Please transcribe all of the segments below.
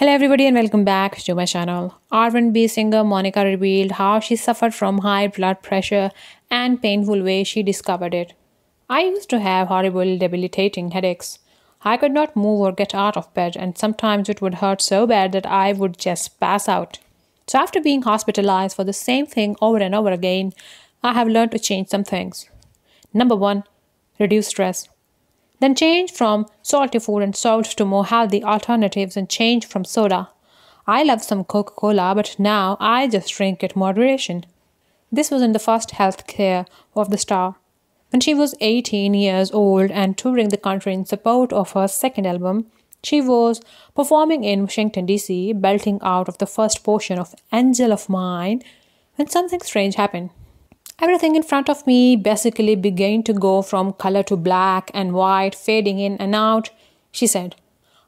Hello everybody and welcome back to my channel. R&B singer Monica revealed how she suffered from high blood pressure and painful way she discovered it. I used to have horrible debilitating headaches. I could not move or get out of bed and sometimes it would hurt so bad that I would just pass out. So after being hospitalized for the same thing over and over again, I have learned to change some things. Number 1. Reduce stress. Then change from salty food and salt to more healthy alternatives and change from soda. I love some Coca Cola, but now I just drink it moderation. This was in the first health care of the star. When she was 18 years old and touring the country in support of her second album, she was performing in Washington, D.C., belting out of the first portion of Angel of Mine, when something strange happened. Everything in front of me basically began to go from color to black and white, fading in and out, she said.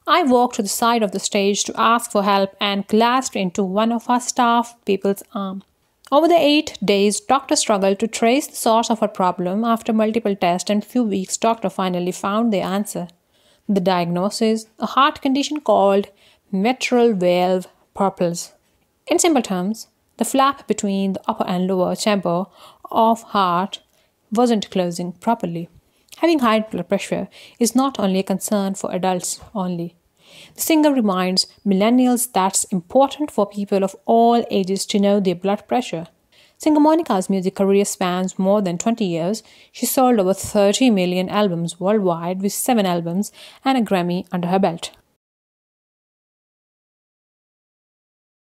I walked to the side of the stage to ask for help and clasped into one of our staff people's arm. Over the eight days, doctor struggled to trace the source of her problem. After multiple tests and few weeks, doctor finally found the answer. The diagnosis, a heart condition called mitral valve purples. In simple terms, the flap between the upper and lower chamber of heart wasn't closing properly. Having high blood pressure is not only a concern for adults only. The singer reminds millennials that's important for people of all ages to know their blood pressure. Singer Monica's music career spans more than 20 years. She sold over 30 million albums worldwide with seven albums and a Grammy under her belt.